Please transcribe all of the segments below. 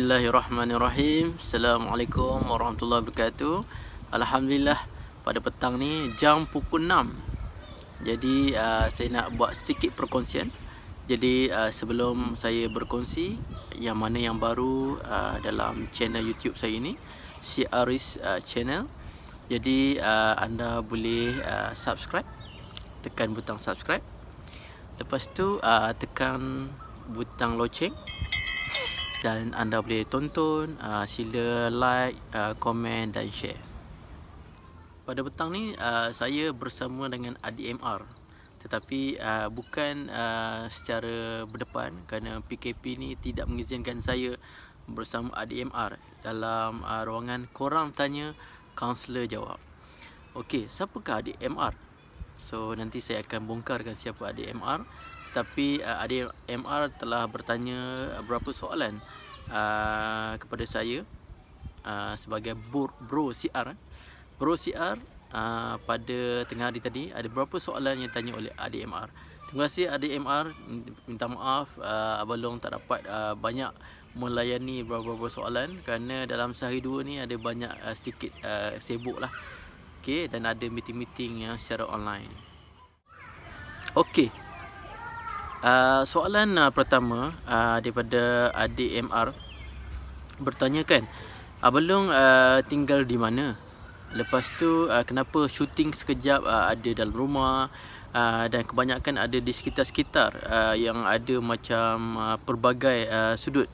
Bismillahirrahmanirrahim Assalamualaikum warahmatullahi wabarakatuh Alhamdulillah pada petang ni jam pukul 6 Jadi uh, saya nak buat sedikit perkongsian Jadi uh, sebelum saya berkongsi Yang mana yang baru uh, dalam channel youtube saya ni CRS uh, channel Jadi uh, anda boleh uh, subscribe Tekan butang subscribe Lepas tu uh, tekan butang loceng dan anda boleh tonton uh, sila like, uh, komen dan share. Pada petang ni uh, saya bersama dengan ADMR tetapi uh, bukan uh, secara berdepan kerana PKP ni tidak mengizinkan saya bersama ADMR dalam uh, ruangan korang tanya kaunselor jawab. Okey, siapakah ADMR? So nanti saya akan bongkarkan siapa ADMR. MR tapi uh, ada MR telah bertanya beberapa soalan uh, kepada saya uh, sebagai bro, eh. bro CR bro CR uh, pada tengah hari tadi ada beberapa soalan yang ditanya oleh adik MR terima kasih adik MR minta maaf uh, Abang Long tak dapat uh, banyak melayani beberapa soalan kerana dalam sehari dua ni ada banyak uh, sedikit uh, sibuk lah okay, dan ada meeting-meeting yang secara online Okey, Ah, soalan uh, pertama uh, daripada adik MR bertanyakan Abelung uh, tinggal di mana? Lepas tu uh, kenapa syuting sekejap uh, ada dalam rumah uh, dan kebanyakan ada di sekitar-sekitar uh, yang ada macam uh, pelbagai uh, sudut.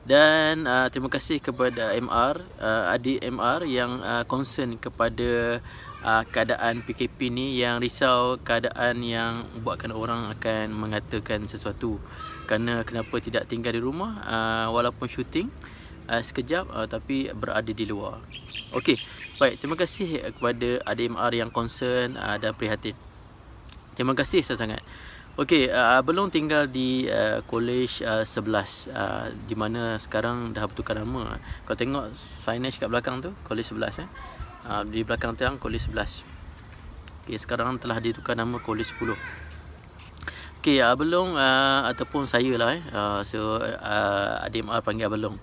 Dan uh, terima kasih kepada MR, uh, adik MR yang uh, concern kepada uh, keadaan PKP ni yang risau keadaan yang buatkan orang akan mengatakan sesuatu kerana kenapa tidak tinggal di rumah uh, walaupun syuting uh, ah, sekejap uh, tapi berada di luar. Okey, baik terima kasih kepada ADMR yang concern uh, dan prihatin. Terima kasih sangat. sangat Okey, uh, belum tinggal di uh, college uh, 11 uh, di mana sekarang dah bertukar nama. Kau tengok signage kat belakang tu, kolej 11 eh. Ha, di belakang tiang koli 11 Okey sekarang telah ditukar nama koli 10 Okey Abelong uh, ataupun saya lah eh uh, so uh, ADMR panggil Abelong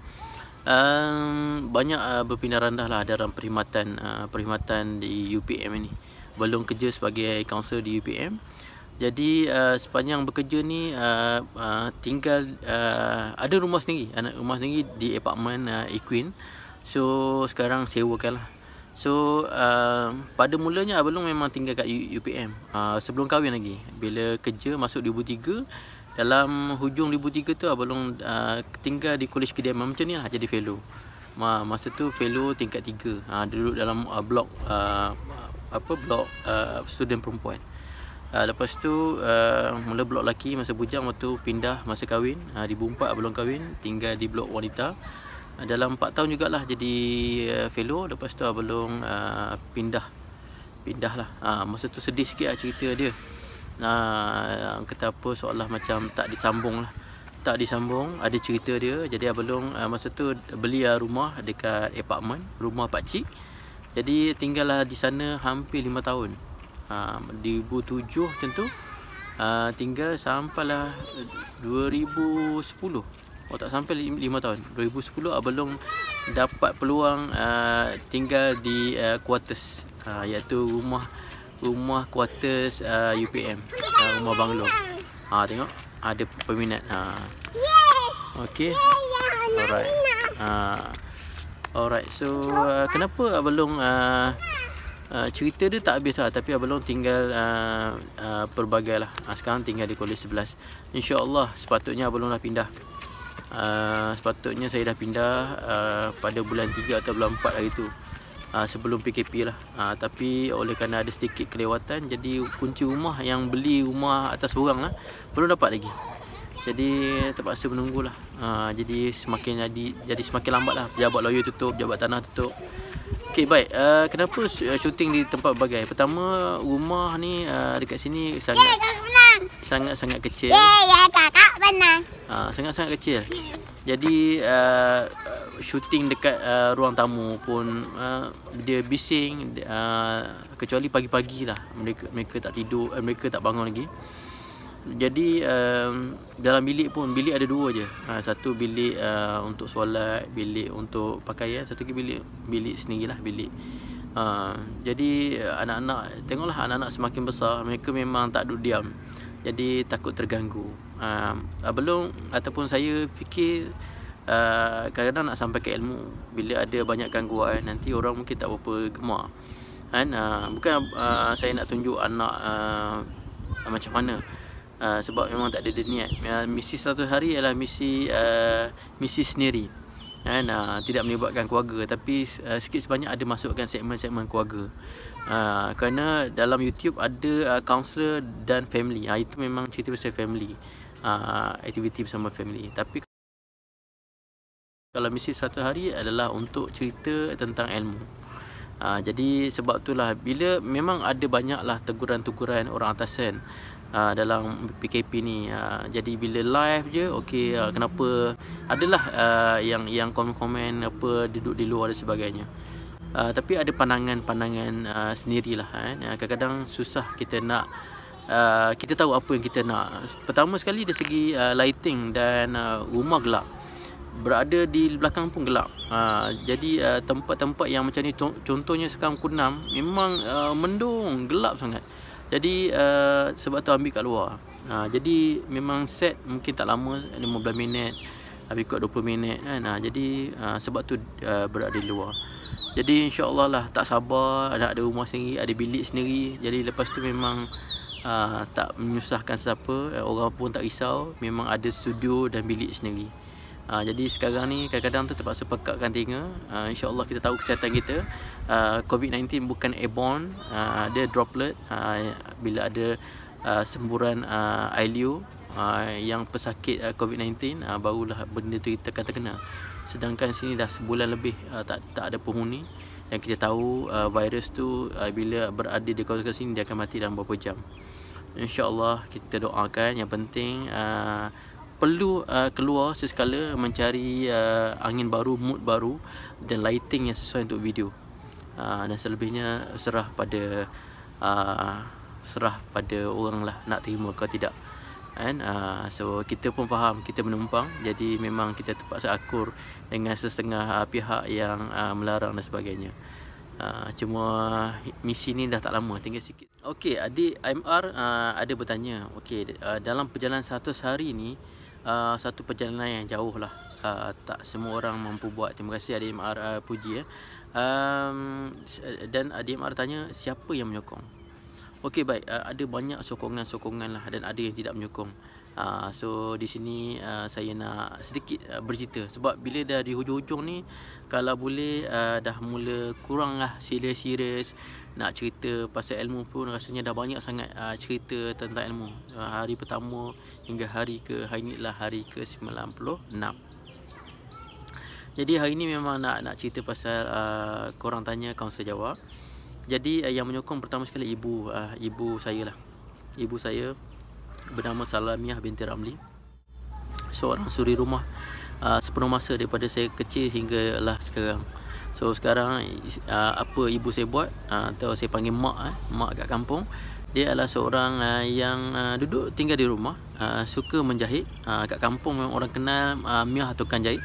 um, banyak uh, berpindah rendah lah dalam perkhidmatan uh, perkhidmatan di UPM ini belum kerja sebagai kaunselor di UPM jadi uh, sepanjang bekerja ni uh, uh, tinggal uh, ada rumah sendiri anak rumah sendiri di apartment uh, Equin so sekarang sewakan lah So uh, pada mulanya Abelung memang tinggal kat UPM uh, ah, Sebelum kahwin lagi Bila kerja masuk 2003 Dalam hujung 2003 tu Abelung uh, tinggal di Kolej Kediaman Macam ni lah jadi fellow Ma, Masa tu fellow tingkat 3 uh, ah, Duduk dalam uh, blok uh, apa blok uh, student perempuan uh, Lepas tu uh, mula blok lelaki masa bujang waktu pindah masa kahwin uh, 2004 Abelung kahwin tinggal di blok wanita dalam 4 tahun jugalah jadi uh, fellow lepas tu abang uh, ah, pindah lah. ha, masa tu sedih sikit lah cerita dia ha, kata apa seolah macam tak disambung lah tak disambung ada cerita dia jadi abang uh, masa tu beli uh, rumah dekat apartment rumah pak cik jadi tinggallah di sana hampir 5 tahun uh, 2007 tentu uh, tinggal sampailah 2010 eh, Oh tak sampai lima tahun 2010 Abelong dapat peluang uh, tinggal di uh, quarters uh, iaitu rumah rumah quarters uh, UPM uh, rumah banglo ha ah, tengok ada peminat ha okey alright ha alright so uh, kenapa abelong uh, uh, cerita dia tak habis lah tapi abelong tinggal uh, uh, pelbagailah uh, ha, sekarang tinggal di kolej sebelas. insyaallah sepatutnya abelong dah pindah Ah, sepatutnya saya dah pindah uh, pada bulan 3 atau bulan 4 hari tu uh, sebelum PKP lah uh, tapi oleh kerana ada sedikit kelewatan jadi kunci rumah yang beli rumah atas orang lah belum dapat lagi jadi terpaksa menunggulah uh, jadi semakin jadi jadi semakin lambat lah pejabat lawyer tutup pejabat tanah tutup Okay, baik. Uh, kenapa shooting di tempat bagai? Pertama, rumah ni uh, dekat sini sangat sangat-sangat kecil. Yeay, ya, kakak panas. Ah, sangat-sangat kecil. Jadi uh, shooting dekat uh, ruang tamu pun uh, dia bising uh, kecuali pagi-pagi lah mereka mereka tak tidur uh, mereka tak bangun lagi. Jadi um, dalam bilik pun bilik ada dua je. Uh, satu bilik uh, untuk solat, bilik untuk pakaian, satu lagi bilik bilik sendirilah bilik. Uh, jadi anak-anak tengoklah anak-anak semakin besar mereka memang tak duduk diam. Jadi takut terganggu uh, belum ataupun saya fikir uh, kadang-kadang nak sampai ke ilmu bila ada banyak gangguan nanti orang mungkin tak berapa gemar kan uh, bukan uh, saya nak tunjuk anak uh, macam mana uh, sebab memang tak ada, ada niat uh, misi satu hari ialah misi uh, misi sendiri kan uh, tidak melibatkan keluarga tapi uh, sikit sebanyak ada masukkan segmen-segmen keluarga Uh, kerana dalam YouTube ada uh, counselor dan family. Uh, itu memang cerita pasal family. Ah, aktiviti bersama family tapi kalau misi satu hari adalah untuk cerita tentang ilmu Aa, ah, jadi sebab itulah bila memang ada banyaklah teguran-teguran orang atasan aa, ah, dalam PKP ni aa, jadi bila live je okey kenapa adalah aa, yang yang komen-komen apa duduk di luar dan sebagainya aa, tapi ada pandangan-pandangan aa, sendirilah eh kadang-kadang susah kita nak uh, kita tahu apa yang kita nak. Pertama sekali dari segi uh, lighting dan uh, rumah gelap. Berada di belakang pun gelap. Uh, jadi uh, tempat-tempat uh, yang macam ni contohnya sekarang kunam memang uh, mendung, gelap sangat. Jadi uh, sebab tu ambil kat luar. Uh, jadi memang set mungkin tak lama 15 minit habis kot 20 minit kan. Uh, jadi uh, sebab tu uh, berada di luar. Jadi insyaallah lah tak sabar nak ada rumah sendiri, ada bilik sendiri. Jadi lepas tu memang aa, ah, tak menyusahkan siapa eh, orang pun tak risau memang ada studio dan bilik sendiri aa, ah, jadi sekarang ni kadang-kadang tu terpaksa pekatkan tinga ah, insyaallah kita tahu kesihatan kita aa, covid-19 bukan airborne aa, dia droplet aa, bila ada aa, semburan aa, ilu aa, yang pesakit aa, covid-19 aa, barulah benda tu kita akan terkena sedangkan sini dah sebulan lebih aa, tak tak ada penghuni yang kita tahu uh, virus tu uh, bila berada di kawasan sini dia akan mati dalam beberapa jam insyaallah kita doakan yang penting uh, perlu uh, keluar sesekala mencari uh, angin baru mood baru dan lighting yang sesuai untuk video uh, dan selebihnya serah pada uh, serah pada orang lah nak terima atau tidak And, uh, so kita pun faham kita menumpang jadi memang kita terpaksa akur dengan sesetengah uh, pihak yang uh, melarang dan sebagainya Ah, cuma misi ni dah tak lama tinggal sikit. Okey, adik MR uh, ah, ada bertanya. Okey, uh, dalam perjalanan satu hari ni uh, satu perjalanan yang jauh lah uh, tak semua orang mampu buat. Terima kasih adik MR uh, puji ya. Um, dan adik MR tanya siapa yang menyokong. Okey baik, uh, ada banyak sokongan-sokongan lah dan ada yang tidak menyokong. Ah, so di sini uh, saya nak sedikit uh, bercerita sebab bila dah di hujung-hujung ni kalau boleh uh, dah mula kurang lah serius-serius nak cerita pasal ilmu pun rasanya dah banyak sangat uh, cerita tentang ilmu uh, hari pertama hingga hari ke hari ni lah hari ke 96 jadi hari ini memang nak nak cerita pasal uh, korang tanya kaunselor jawab. Jadi uh, yang menyokong pertama sekali ibu uh, ibu saya lah. Ibu saya bernama Salamiah binti Ramli seorang suri rumah uh, sepenuh masa daripada saya kecil hingga lah sekarang so sekarang uh, apa ibu saya buat uh, atau saya panggil mak eh, mak kat kampung dia adalah seorang uh, yang uh, duduk tinggal di rumah uh, suka menjahit uh, kat kampung memang orang kenal uh, miah atau kan jahit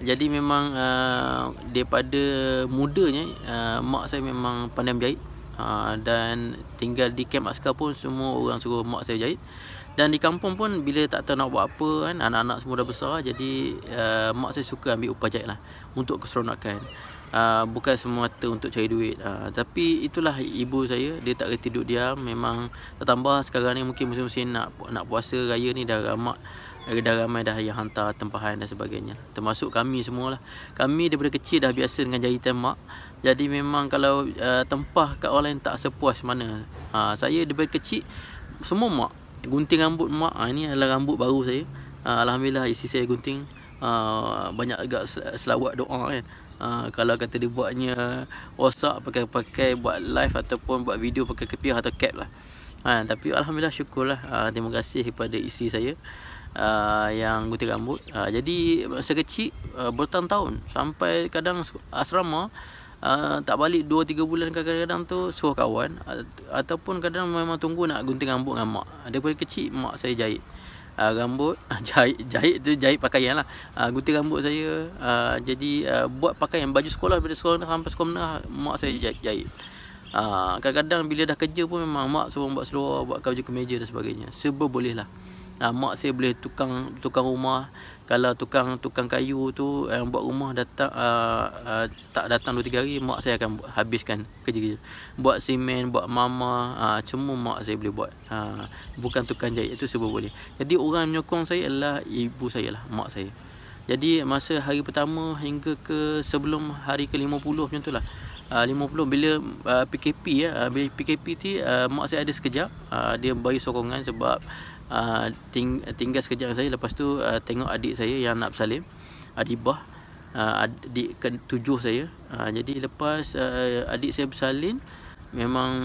jadi memang uh, daripada mudanya uh, mak saya memang pandai menjahit uh, dan tinggal di kem askar pun semua orang suruh mak saya jahit dan di kampung pun bila tak tahu nak buat apa kan anak-anak semua dah besar jadi uh, mak saya suka ambil upah jahit lah untuk keseronokan uh, ah, bukan semata untuk cari duit uh, tapi itulah ibu saya dia tak reti duduk diam memang tambah sekarang ni mungkin musim-musim nak nak puasa raya ni dah ramak eh, dah ramai dah yang hantar tempahan dan sebagainya termasuk kami semualah kami daripada kecil dah biasa dengan jahitan mak jadi memang kalau uh, tempah kat orang lain tak sepuas mana uh, saya daripada kecil semua mak gunting rambut mak ha, ini adalah rambut baru saya ha, alhamdulillah isi saya gunting ha, banyak agak selawat doa kan ha, kalau kata dia buatnya rosak pakai pakai buat live ataupun buat video pakai kepiah atau cap lah ha, tapi alhamdulillah syukurlah ha, terima kasih kepada isi saya Uh, yang gunting rambut uh, Jadi masa kecil uh, bertahun-tahun Sampai kadang asrama uh, tak balik 2 3 bulan kadang-kadang tu suruh kawan uh, ataupun kadang memang tunggu nak gunting rambut dengan mak. Ah, daripada kecil mak saya jahit. Uh, rambut jahit jahit tu jahit pakaian lah uh, gunting rambut saya uh, jadi uh, buat pakaian baju sekolah daripada sekolah sampai sekolah menengah mak saya jahit, jahit. kadang-kadang bila dah kerja pun memang mak suruh buat seluar buat kerja kemeja dan sebagainya Sebab boleh lah mak saya boleh tukang tukang rumah kalau tukang tukang kayu tu yang buat rumah datang uh, uh, tak datang 2 3 hari mak saya akan habiskan kerja-kerja buat simen buat mama semua ah, uh, mak saya boleh buat uh, bukan tukang jahit itu semua boleh jadi orang menyokong saya adalah ibu saya lah mak saya jadi masa hari pertama hingga ke sebelum hari ke-50 macam tu lah uh, 50 bila uh, PKP ya uh, bila PKP ni uh, mak saya ada sekejap uh, dia bagi sokongan sebab Ah, ting tinggal sekejap saya lepas tu uh, tengok adik saya yang nak bersalin adibah uh, adik ke tujuh saya uh, jadi lepas uh, adik saya bersalin memang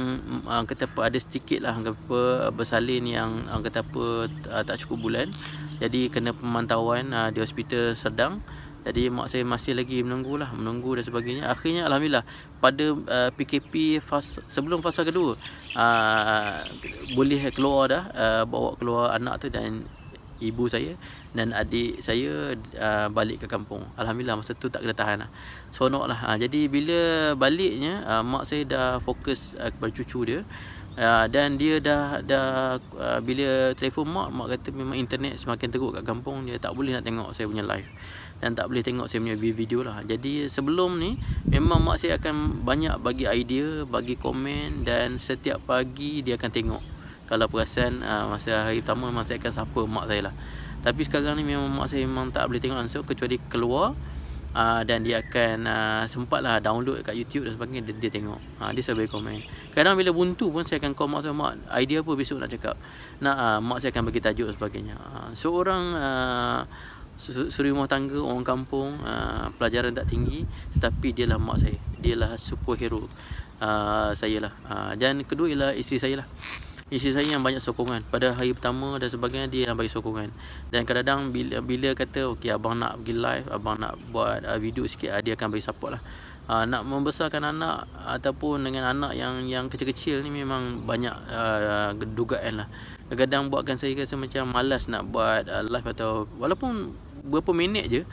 uh, kata apa ada sedikit lah apa, bersalin yang uh, kata apa uh, tak cukup bulan jadi kena pemantauan uh, di hospital sedang jadi mak saya masih lagi menunggulah menunggu dan sebagainya akhirnya alhamdulillah pada uh, PKP fasa, sebelum fasa kedua Ah, boleh keluar dah uh, bawa keluar anak tu dan ibu saya dan adik saya uh, balik ke kampung Alhamdulillah masa tu tak kena tahan lah Sonok lah uh, Jadi bila baliknya uh, Mak saya dah fokus uh, kepada cucu dia uh, Dan dia dah dah uh, Bila telefon mak Mak kata memang internet semakin teruk kat kampung Dia tak boleh nak tengok saya punya live dan tak boleh tengok saya punya video lah jadi sebelum ni memang mak saya akan banyak bagi idea bagi komen dan setiap pagi dia akan tengok kalau perasan uh, masa hari pertama masa saya akan sapa mak saya lah tapi sekarang ni memang mak saya memang tak boleh tengok langsung kecuali keluar Uh, dan dia akan uh, ah, sempatlah download kat YouTube dan sebagainya dia, dia tengok. Uh, dia sebagai komen. Kadang bila buntu pun saya akan call mak saya mak idea apa besok nak cakap. Nak uh, mak saya akan bagi tajuk dan sebagainya. seorang uh, suri rumah tangga orang kampung uh, pelajaran tak tinggi tetapi dia lah mak saya dia lah superhero uh, saya lah uh, dan kedua ialah isteri saya lah isteri saya yang banyak sokongan pada hari pertama dan sebagainya dia yang bagi sokongan dan kadang-kadang bila, bila kata okey abang nak pergi live abang nak buat uh, video sikit uh, dia akan bagi support lah uh, nak membesarkan anak ataupun dengan anak yang yang kecil-kecil ni memang banyak uh, dugaan lah kadang buatkan saya rasa macam malas nak buat uh, live atau walaupun berapa minit je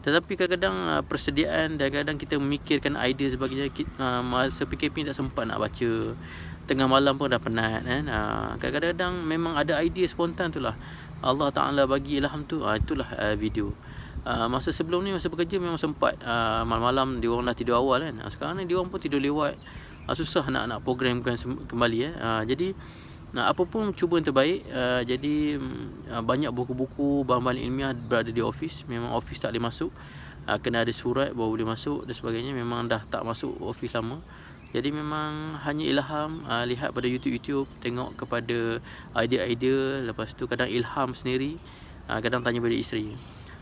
tetapi kadang-kadang uh, persediaan dan kadang-kadang kita memikirkan idea sebagainya kita, uh, masa PKP tak sempat nak baca tengah malam pun dah penat kan uh, kadang-kadang memang ada idea spontan tu lah Allah Ta'ala bagi ilham tu uh, itulah uh, video uh, masa sebelum ni masa bekerja memang sempat uh, malam-malam dia orang dah tidur awal kan uh, sekarang ni dia orang pun tidur lewat uh, susah nak nak programkan kembali eh uh, jadi Nah, apa pun cuba yang terbaik. Uh, jadi mm, uh, banyak buku-buku, bahan-bahan ilmiah berada di office. Memang office tak boleh masuk. Uh, kena ada surat baru boleh masuk dan sebagainya. Memang dah tak masuk office lama. Jadi memang hanya ilham uh, lihat pada YouTube-YouTube, tengok kepada idea-idea, lepas tu kadang ilham sendiri, uh, kadang tanya pada isteri.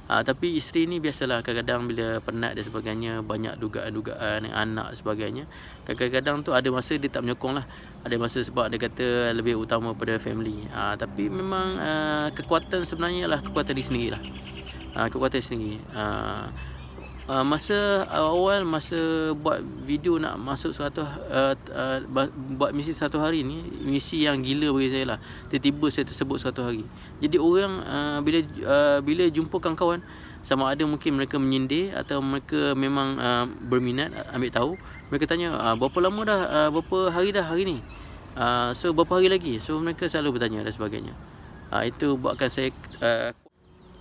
Uh, tapi isteri ni biasalah kadang-kadang bila penat dan sebagainya Banyak dugaan-dugaan anak sebagainya Kadang-kadang tu ada masa dia tak menyokong lah Ada masa sebab dia kata lebih utama pada family uh, Tapi memang uh, kekuatan sebenarnya lah kekuatan di sendiri lah uh, Kekuatan sendiri uh, uh, masa awal masa buat video nak masuk 100 uh, uh, buat misi satu hari ni misi yang gila bagi saya lah tiba-tiba saya tersebut satu hari jadi orang uh, bila uh, bila jumpa kawan-kawan sama ada mungkin mereka menyindir atau mereka memang uh, berminat ambil tahu mereka tanya uh, berapa lama dah uh, berapa hari dah hari ni uh, so berapa hari lagi so mereka selalu bertanya dan sebagainya uh, itu buatkan saya uh,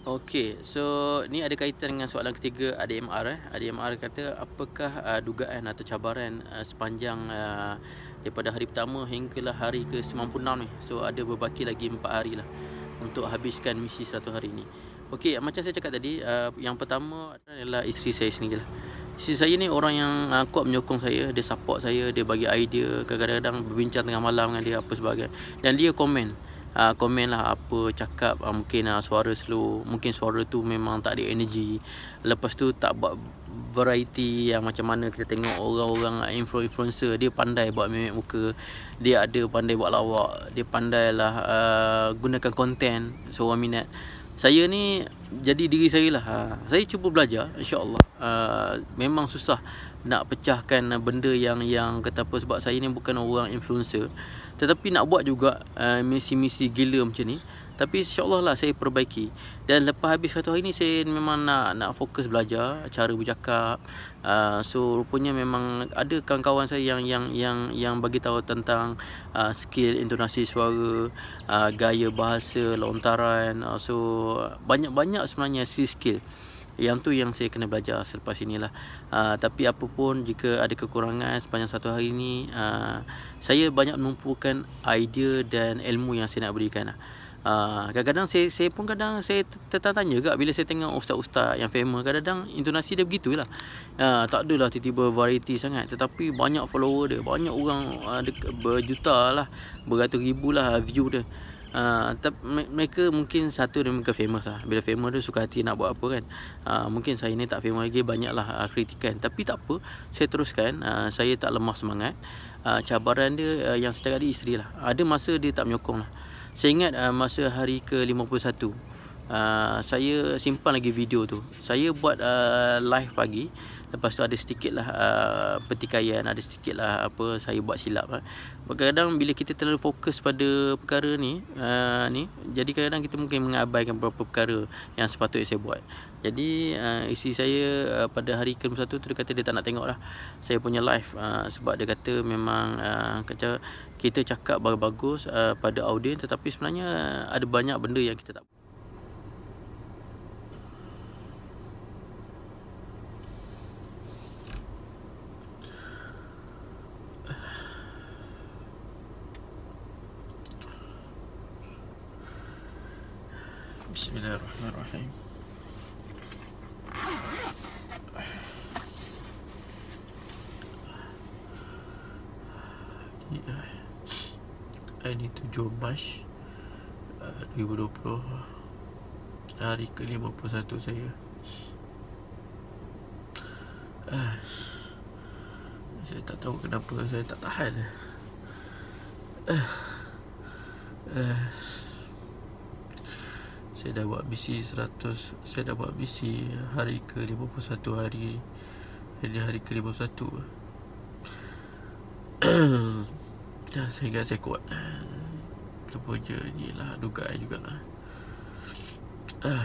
Okey, so ni ada kaitan dengan soalan ketiga ADMR eh. ADMR kata apakah uh, dugaan atau cabaran uh, sepanjang uh, daripada hari pertama hinggalah hari ke-96 ni. So ada berbaki lagi 4 hari lah untuk habiskan misi 100 hari ni. Okey, macam saya cakap tadi, uh, yang pertama adalah isteri saya sendiri lah. Isteri saya ni orang yang uh, kuat menyokong saya, dia support saya, dia bagi idea, kadang-kadang berbincang tengah malam dengan dia apa sebagainya. Dan dia komen uh, komen lah apa cakap uh, mungkin uh, suara slow mungkin suara tu memang tak ada energy lepas tu tak buat variety yang macam mana kita tengok orang-orang influencer dia pandai buat mimik muka dia ada pandai buat lawak dia pandai lah uh, gunakan konten seorang minat saya ni jadi diri saya lah saya cuba belajar insyaAllah memang susah nak pecahkan benda yang yang kata apa sebab saya ni bukan orang influencer tetapi nak buat juga eh, misi-misi uh, gila macam ni. Tapi insyaAllah lah saya perbaiki. Dan lepas habis satu hari ni saya memang nak nak fokus belajar cara bercakap. Uh, so rupanya memang ada kawan-kawan saya yang yang yang yang bagi tahu tentang uh, skill intonasi suara, uh, gaya bahasa, lontaran. Uh, so banyak-banyak sebenarnya skill-skill. Yang tu yang saya kena belajar selepas inilah. Uh, tapi apapun jika ada kekurangan sepanjang satu hari ini, uh, ah, saya banyak menumpukan idea dan ilmu yang saya nak berikan. lah. Ah, kadang-kadang saya, saya pun kadang saya tertanya juga bila saya tengok ustaz-ustaz yang famous. Kadang-kadang intonasi dia begitulah. Uh, tak adalah tiba-tiba variety sangat. Tetapi banyak follower dia. Banyak orang uh, berjuta lah. Beratus ribu lah view dia. Ah, tapi mereka mungkin satu dari mereka famous lah. Bila famous tu suka hati nak buat apa kan. Uh, mungkin saya ni tak famous lagi banyaklah uh, kritikan. Tapi tak apa, saya teruskan. Uh, saya tak lemah semangat. Uh, cabaran dia uh, yang secara dia isteri lah. Ada masa dia tak menyokong lah. Saya ingat uh, masa hari ke-51. Uh, saya simpan lagi video tu. Saya buat uh, live pagi. Lepas tu ada sedikit lah uh, Pertikaian Ada sedikit lah Apa saya buat silap lah. Kadang-kadang Bila kita terlalu fokus pada Perkara ni uh, ni Jadi kadang-kadang kita mungkin Mengabaikan beberapa perkara Yang sepatutnya saya buat Jadi uh, Isteri saya uh, Pada hari ke-1 tu Dia kata dia tak nak tengok lah Saya punya live uh, Sebab dia kata Memang uh, Kita cakap bagus-bagus uh, Pada audiens Tetapi sebenarnya uh, Ada banyak benda yang kita tak Bismillahirrahmanirrahim Ini 7 Mac 2020 Hari ke-51 saya eh, Saya tak tahu kenapa saya tak tahan Eh Eh saya dah buat BC 100 saya dah buat BC hari ke 51 hari jadi hari ke 51 dah ya, saya rasa saya kuat apa je ni lah dugaan jugalah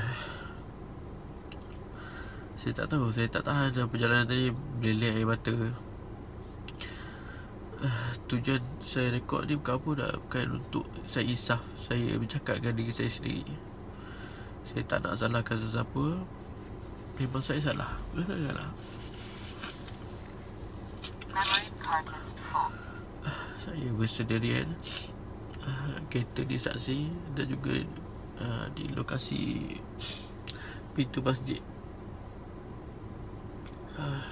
saya tak tahu saya tak tahan dalam perjalanan tadi beleleh air mata tujuan saya rekod ni bukan apa dah bukan untuk saya isaf saya bercakap dengan diri saya sendiri saya tak nak salahkan sesiapa memang saya salah eh, saya salah saya bersendirian kereta di saksi dan juga ah, di lokasi pintu masjid ah,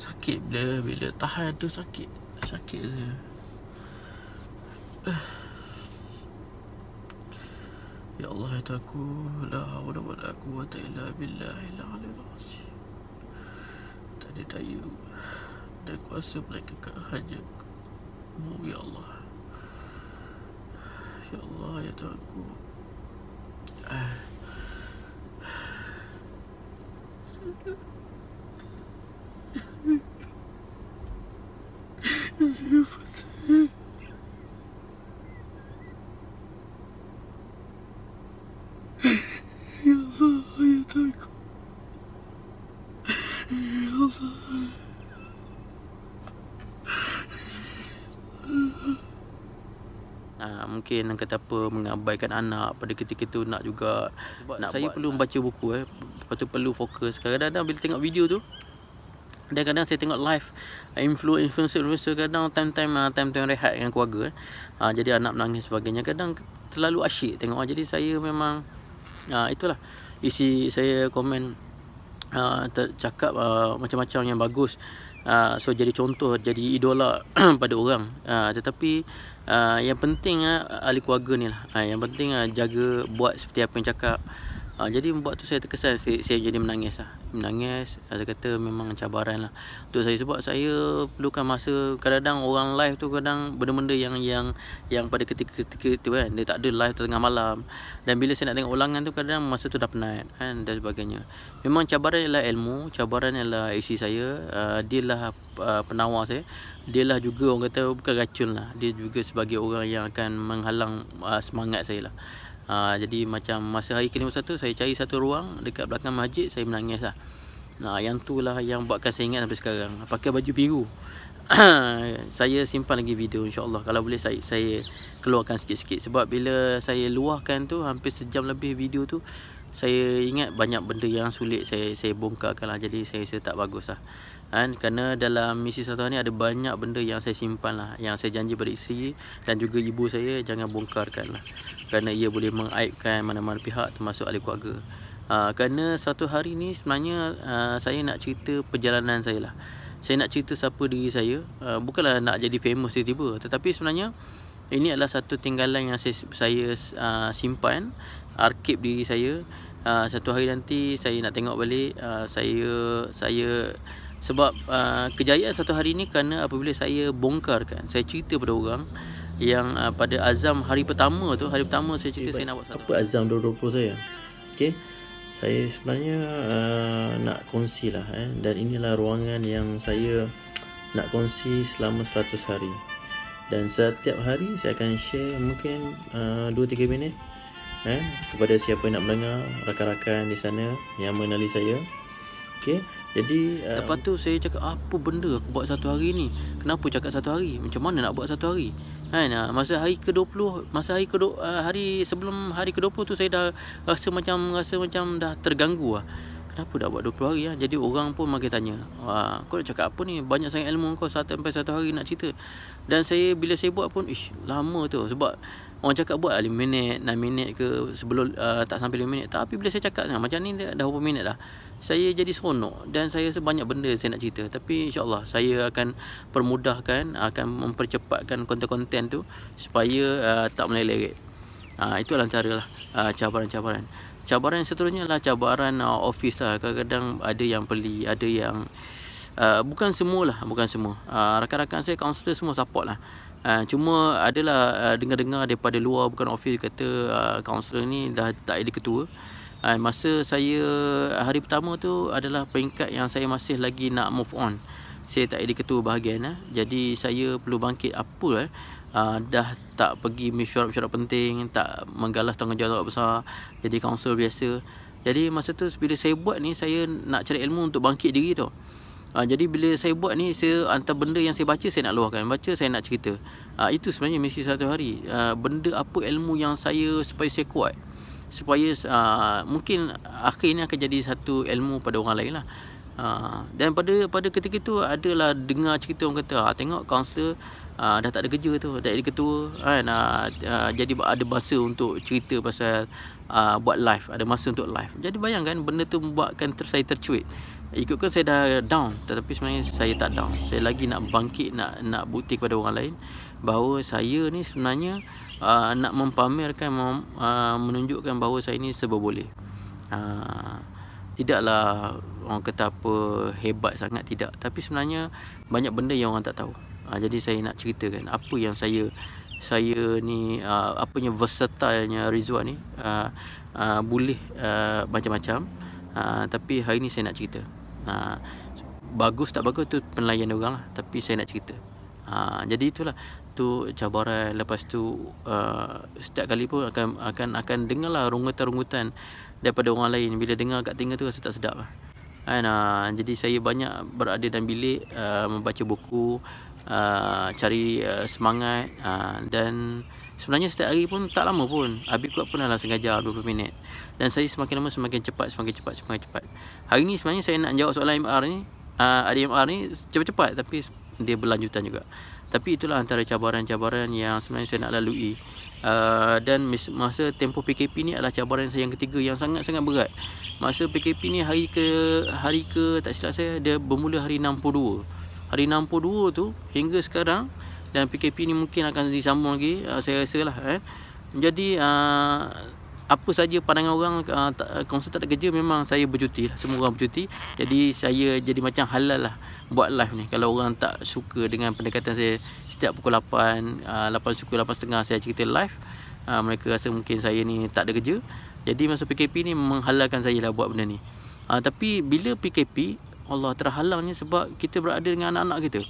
sakit bila bila tahan tu sakit sakit saya Ugh. يا الله تكون لا حول ولا قوة إلا بالله العلي العظيم تاني تايو دك واسم لك كهجك مو يا الله يا الله يا تاكو شوف mungkin nak kata apa mengabaikan anak pada ketika tu nak juga Sebab nak saya buat perlu membaca buku eh lepas tu perlu fokus kadang-kadang bila tengok video tu dan kadang saya tengok live influencer influencer influence, kadang time-time ah, time-time rehat dengan keluarga eh. ha, jadi anak menangis sebagainya kadang terlalu asyik tengok ah, jadi saya memang ha, itulah isi saya komen ha, cakap ha, macam-macam yang bagus Ah, so jadi contoh jadi idola pada orang ah, tetapi ah, yang penting uh, ahli keluarga ni lah yang penting jaga buat seperti apa yang cakap Ha, jadi buat tu saya terkesan saya, saya jadi menangis lah. Menangis ada kata memang cabaran lah Untuk saya sebab saya perlukan masa Kadang-kadang orang live tu kadang benda-benda yang yang yang pada ketika-ketika tu kan Dia tak ada live tu tengah malam Dan bila saya nak tengok ulangan tu kadang masa tu dah penat kan dan sebagainya Memang cabaran ialah ilmu Cabaran ialah isi saya uh, Dia lah uh, penawar saya Dia lah juga orang kata bukan racun lah Dia juga sebagai orang yang akan menghalang uh, semangat saya lah Ha, jadi macam masa hari ke satu saya cari satu ruang dekat belakang masjid saya menangis lah. Nah, ha, yang lah yang buatkan saya ingat sampai sekarang. Pakai baju biru. saya simpan lagi video insyaAllah Kalau boleh saya, saya keluarkan sikit-sikit Sebab bila saya luahkan tu Hampir sejam lebih video tu Saya ingat banyak benda yang sulit Saya saya bongkarkan lah Jadi saya rasa tak bagus lah kan kerana dalam misi satu ni ada banyak benda yang saya simpan lah yang saya janji pada isteri dan juga ibu saya jangan bongkarkan lah kerana ia boleh mengaibkan mana-mana pihak termasuk ahli keluarga ha, kerana satu hari ni sebenarnya ha, saya nak cerita perjalanan saya lah saya nak cerita siapa diri saya ha, bukanlah nak jadi famous tiba-tiba tetapi sebenarnya ini adalah satu tinggalan yang saya, saya ha, simpan arkib diri saya ha, satu hari nanti saya nak tengok balik ha, saya saya sebab uh, kejayaan satu hari ni kerana apabila saya bongkarkan saya cerita pada orang yang uh, pada azam hari pertama tu hari pertama saya cerita Jadi, eh, saya nak buat satu apa hari. azam 2020 saya okay, saya sebenarnya uh, nak kongsi lah eh. dan inilah ruangan yang saya nak kongsi selama 100 hari dan setiap hari saya akan share mungkin uh, 2-3 minit eh, kepada siapa yang nak mendengar rakan-rakan di sana yang mengenali saya okay. Jadi uh, tu saya cakap Apa benda aku buat satu hari ni Kenapa cakap satu hari Macam mana nak buat satu hari Kan ah, Masa hari ke-20 Masa hari ke uh, ah, Hari sebelum hari ke-20 tu Saya dah rasa macam Rasa macam dah terganggu lah Kenapa dah buat 20 hari lah Jadi orang pun makin tanya Wah Kau nak cakap apa ni Banyak sangat ilmu kau Satu sampai satu hari nak cerita Dan saya Bila saya buat pun Ish Lama tu Sebab Orang cakap buat 5 lah, minit 6 minit ke Sebelum uh, Tak sampai 5 minit Tapi bila saya cakap Macam ni dah berapa minit dah saya jadi seronok dan saya rasa banyak benda saya nak cerita tapi insyaallah saya akan permudahkan akan mempercepatkan konten-konten tu supaya uh, tak meleleret ha, uh, itulah cara lah uh, cabaran-cabaran cabaran yang seterusnya lah cabaran uh, office lah kadang-kadang ada yang beli ada yang uh, bukan semua lah bukan semua uh, rakan-rakan saya kaunselor semua support lah uh, cuma adalah uh, dengar-dengar daripada luar bukan office kata uh, kaunselor ni dah tak jadi ketua Ha, masa saya hari pertama tu adalah peringkat yang saya masih lagi nak move on. Saya tak ada ketua bahagian. Eh. Jadi saya perlu bangkit apa eh. Ha, dah tak pergi mesyuarat-mesyuarat penting. Tak menggalas tanggungjawab besar. Jadi kaunsel biasa. Jadi masa tu bila saya buat ni saya nak cari ilmu untuk bangkit diri tu. Ha, jadi bila saya buat ni saya antar benda yang saya baca saya nak luahkan. Baca saya nak cerita. Ha, itu sebenarnya misi satu hari. Ha, benda apa ilmu yang saya supaya saya kuat supaya uh, mungkin akhir ini akan jadi satu ilmu pada orang lain lah uh, dan pada pada ketika itu adalah dengar cerita orang kata ah, tengok kaunselor uh, ah, dah tak ada kerja tu tak jadi ketua kan uh, uh, jadi ada masa untuk cerita pasal uh, buat live ada masa untuk live jadi bayangkan benda tu membuatkan ter, saya tercuit ikutkan saya dah down tetapi sebenarnya saya tak down saya lagi nak bangkit nak nak bukti kepada orang lain bahawa saya ni sebenarnya uh, nak mempamerkan mem, uh, menunjukkan bahawa saya ni serba boleh. Uh, tidaklah orang kata apa hebat sangat tidak tapi sebenarnya banyak benda yang orang tak tahu. Uh, jadi saya nak ceritakan apa yang saya saya ni uh, apanya versatilenya Rizwan ni uh, uh, boleh macam-macam uh, tapi hari ni saya nak cerita. Uh, bagus tak bagus tu penilaian dia orang lah tapi saya nak cerita. Uh, jadi itulah tu cabaran lepas tu uh, setiap kali pun akan akan akan dengarlah rungutan-rungutan daripada orang lain bila dengar kat telinga tu rasa tak sedap kan uh, jadi saya banyak berada dalam bilik uh, membaca buku uh, cari uh, semangat uh, dan sebenarnya setiap hari pun tak lama pun habis kuat pun dalam sengaja 20 minit dan saya semakin lama semakin cepat semakin cepat semakin cepat hari ni sebenarnya saya nak jawab soalan MR ni uh, ADMR ni cepat-cepat tapi dia berlanjutan juga. Tapi itulah antara cabaran-cabaran yang sebenarnya saya nak lalui. Uh, dan masa tempoh PKP ni adalah cabaran saya yang ketiga yang sangat-sangat berat. Masa PKP ni hari ke hari ke tak silap saya dia bermula hari 62. Hari 62 tu hingga sekarang dan PKP ni mungkin akan disambung lagi uh, saya rasa lah eh. Jadi uh, apa saja pandangan orang ah, ah, konsert tak ada kerja memang saya bercuti lah. semua orang bercuti jadi saya jadi macam halal lah buat live ni kalau orang tak suka dengan pendekatan saya setiap pukul 8 8 suku 8 setengah saya cerita live ah, mereka rasa mungkin saya ni tak ada kerja jadi masa PKP ni menghalalkan saya lah buat benda ni tapi bila PKP Allah terhalangnya sebab kita berada dengan anak-anak kita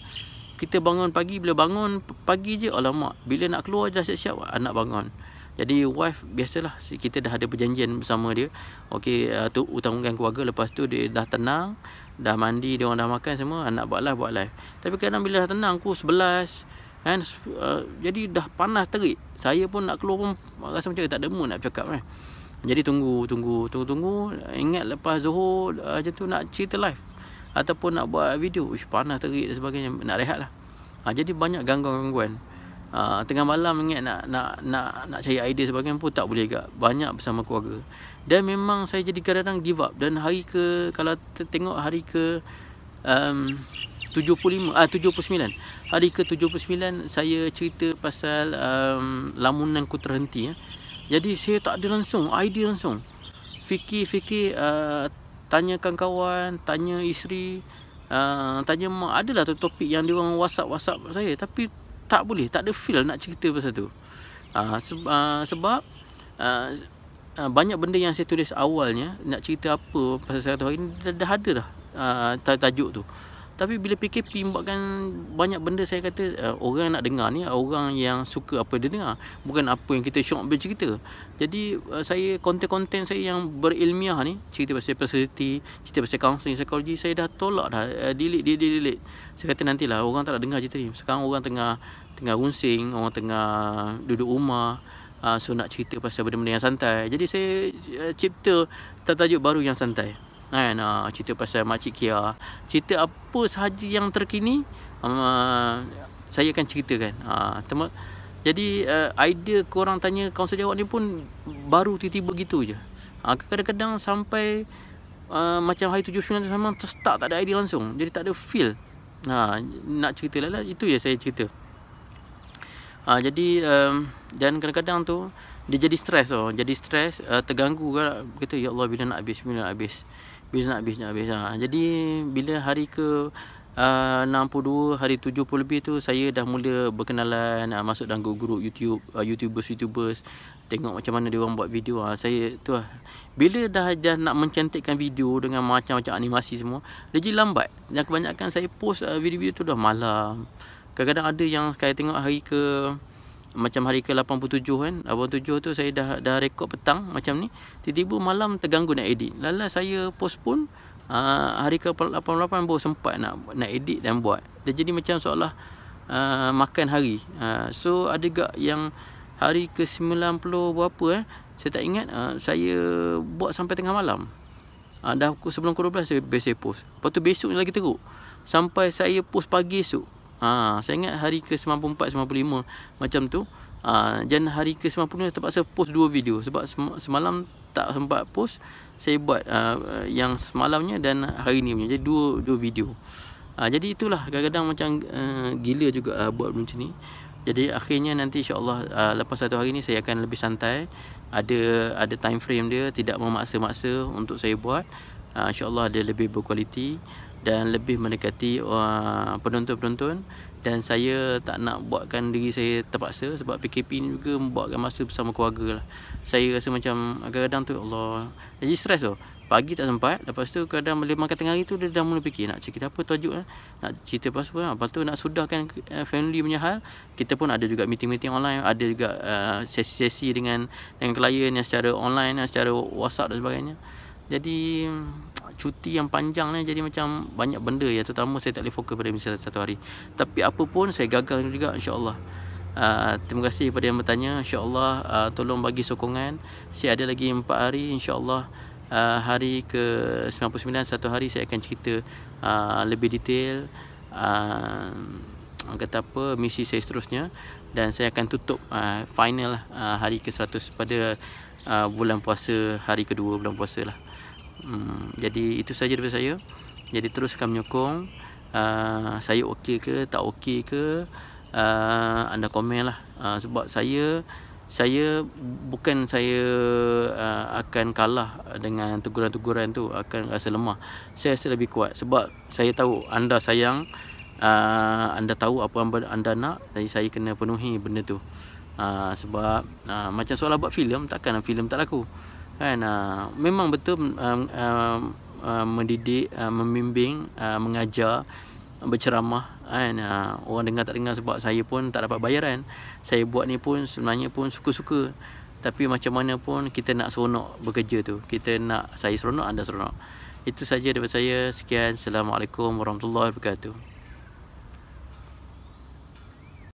kita bangun pagi bila bangun pagi je alamak bila nak keluar dah siap-siap anak bangun jadi wife biasalah kita dah ada perjanjian bersama dia. Okey uh, tu utamakan keluarga lepas tu dia dah tenang, dah mandi, dia orang dah makan semua, anak buat live buat live. Tapi kadang bila dah tenang aku 11 kan uh, jadi dah panas terik. Saya pun nak keluar pun rasa macam tak ada mood nak cakap kan. Jadi tunggu tunggu tunggu tunggu ingat lepas Zuhur uh, macam uh, tu nak cerita live ataupun nak buat video. Ush, panas terik dan sebagainya nak rehatlah. Ha, jadi banyak gangguan-gangguan. Ha, tengah malam ingat nak nak nak nak cari idea sebagainya pun tak boleh gak banyak bersama keluarga dan memang saya jadi kadang-kadang give up dan hari ke kalau tengok hari ke um, 75 ah uh, 79 hari ke 79 saya cerita pasal um, lamunan ku terhenti ya. jadi saya tak ada langsung idea langsung fikir-fikir uh, tanyakan kawan tanya isteri uh, tanya mak adalah topik yang dia orang whatsapp whatsapp saya tapi tak boleh tak ada feel nak cerita pasal tu uh, seb- uh, sebab uh, uh, banyak benda yang saya tulis awalnya nak cerita apa pasal satu hari ni dah, dah ada dah uh, tajuk tu tapi bila PKP buatkan banyak benda saya kata uh, orang nak dengar ni orang yang suka apa dia dengar bukan apa yang kita syok bercerita. Jadi uh, saya konten-konten saya yang berilmiah ni cerita pasal personality, cerita pasal counseling psikologi saya dah tolak dah uh, delete delete delete. Saya kata nantilah orang tak nak dengar cerita ni. Sekarang orang tengah tengah gunsing, orang tengah duduk rumah. Uh, so nak cerita pasal benda-benda yang santai. Jadi saya uh, cipta tertajuk baru yang santai. Kan? Uh, cerita pasal Makcik Kia. Cerita apa sahaja yang terkini, uh, saya akan ceritakan. Uh, tema jadi uh, idea korang tanya kaunsel jawab ni pun baru tiba-tiba gitu je. Ha, kadang-kadang sampai uh, macam hari 7 9 sama tak ada idea langsung. Jadi tak ada feel. Ha, nak cerita lah, lah itu ya saya cerita. Ha, jadi um, dan kadang-kadang tu dia jadi stres oh, jadi stres uh, terganggu ke kata ya Allah bila nak habis bila nak habis. Bila nak habis nak habis. Ha. Jadi bila hari ke uh, 62 hari 70 lebih tu saya dah mula berkenalan uh, masuk dalam grup YouTube uh, YouTubers YouTubers Tengok macam mana dia orang buat video ah. Saya tu lah. Bila dah, dah nak mencantikkan video dengan macam-macam animasi semua, dia jadi lambat. Yang kebanyakan saya post ah, video-video tu dah malam. Kadang-kadang ada yang saya tengok hari ke macam hari ke-87 kan. 87 tu saya dah dah rekod petang macam ni. Tiba-tiba malam terganggu nak edit. Lala saya post pun uh, hari ke-88 baru sempat nak nak edit dan buat. Dia jadi macam seolah uh, makan hari. Uh, so ada juga yang hari ke 90 berapa eh saya tak ingat uh, saya buat sampai tengah malam uh, dah pukul sebelum pukul 12 saya biasa post lepas tu besok lagi teruk sampai saya post pagi esok ha, uh, saya ingat hari ke 94 95 macam tu ha, uh, dan hari ke 90 terpaksa post dua video sebab sem- semalam tak sempat post saya buat uh, yang semalamnya dan hari ni punya jadi dua dua video uh, jadi itulah kadang-kadang macam uh, gila juga uh, buat macam ni jadi akhirnya nanti insyaAllah uh, lepas satu hari ni saya akan lebih santai. Ada ada time frame dia tidak memaksa-maksa untuk saya buat. Uh, InsyaAllah dia lebih berkualiti dan lebih mendekati uh, penonton-penonton. Uh, dan saya tak nak buatkan diri saya terpaksa sebab PKP ni juga membuatkan masa bersama keluarga lah. Saya rasa macam kadang-kadang tu Allah jadi stres tu pagi tak sempat lepas tu kadang boleh makan tengah hari tu dia dah mula fikir nak cerita apa tajuk eh? nak cerita pasal apa eh. lepas tu nak sudahkan eh, family punya hal kita pun ada juga meeting-meeting online ada juga uh, sesi-sesi dengan dengan klien yang secara online yang secara whatsapp dan sebagainya jadi cuti yang panjang ni jadi macam banyak benda ya terutama saya tak boleh fokus pada misalnya satu hari tapi apa pun saya gagal juga insyaallah Uh, terima kasih kepada yang bertanya InsyaAllah uh, tolong bagi sokongan Saya ada lagi 4 hari InsyaAllah uh, hari ke 99 satu hari saya akan cerita uh, lebih detail uh, kata apa misi saya seterusnya dan saya akan tutup uh, final uh, hari ke 100 pada uh, bulan puasa hari kedua bulan puasa lah um, jadi itu saja daripada saya jadi teruskan menyokong uh, saya okey ke tak okey ke uh, anda komen lah uh, sebab saya uh, saya bukan saya uh, akan kalah dengan teguran-teguran tu akan rasa lemah saya rasa lebih kuat sebab saya tahu anda sayang uh, anda tahu apa yang anda nak jadi saya kena penuhi benda tu uh, sebab uh, macam seolah buat filem takkan filem tak laku kan uh, memang betul um, um, uh, mendidik uh, membimbing uh, mengajar berceramah kan ha, orang dengar tak dengar sebab saya pun tak dapat bayaran saya buat ni pun sebenarnya pun suka-suka tapi macam mana pun kita nak seronok bekerja tu kita nak saya seronok anda seronok itu saja daripada saya sekian assalamualaikum warahmatullahi wabarakatuh